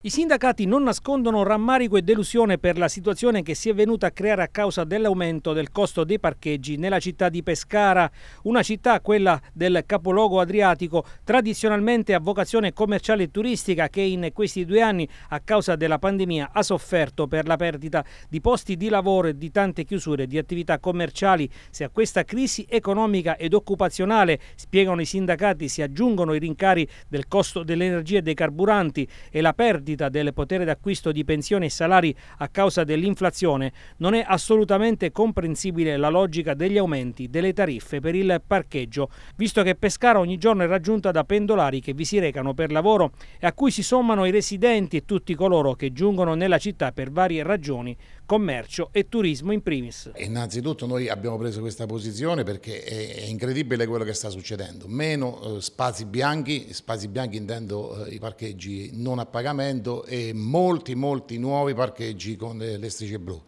I sindacati non nascondono rammarico e delusione per la situazione che si è venuta a creare a causa dell'aumento del costo dei parcheggi nella città di Pescara, una città, quella del capoluogo adriatico, tradizionalmente a vocazione commerciale e turistica che in questi due anni a causa della pandemia ha sofferto per la perdita di posti di lavoro e di tante chiusure di attività commerciali. Se a questa crisi economica ed occupazionale, spiegano i sindacati, si aggiungono i rincari del costo dell'energia e dei carburanti e la perdita perdita del potere d'acquisto di pensioni e salari a causa dell'inflazione, non è assolutamente comprensibile la logica degli aumenti delle tariffe per il parcheggio, visto che Pescara ogni giorno è raggiunta da pendolari che vi si recano per lavoro e a cui si sommano i residenti e tutti coloro che giungono nella città per varie ragioni commercio e turismo in primis. Innanzitutto noi abbiamo preso questa posizione perché è incredibile quello che sta succedendo, meno eh, spazi bianchi, spazi bianchi intendo eh, i parcheggi non a pagamento e molti molti nuovi parcheggi con eh, le strisce blu.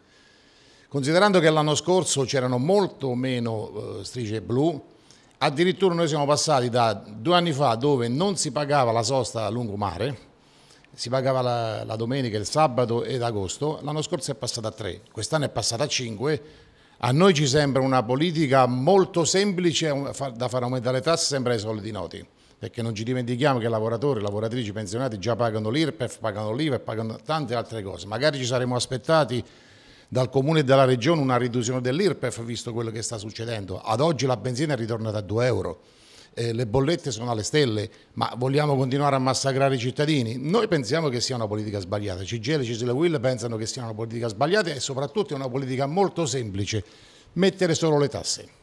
Considerando che l'anno scorso c'erano molto meno strisce blu, addirittura noi siamo passati da due anni fa dove non si pagava la sosta a lungomare, si pagava la, la, domenica, il sabato ed agosto, l'anno scorso è passata a 3, quest'anno è passata a 5. A noi ci sembra una politica molto semplice da far aumentare le tasse, sembra i soldi noti, perché non ci dimentichiamo che lavoratori, lavoratrici, pensionati già pagano l'IRPEF, pagano l'IVA e pagano tante altre cose. Magari ci saremmo aspettati dal comune e dalla regione una riduzione dell'IRPEF, visto quello che sta succedendo. Ad oggi la benzina è ritornata a 2 euro eh, le bollette sono alle stelle, ma vogliamo continuare a massacrare i cittadini? Noi pensiamo che sia una politica sbagliata, Cigele e Cisle Will pensano che sia una politica sbagliata e soprattutto è una politica molto semplice, mettere solo le tasse.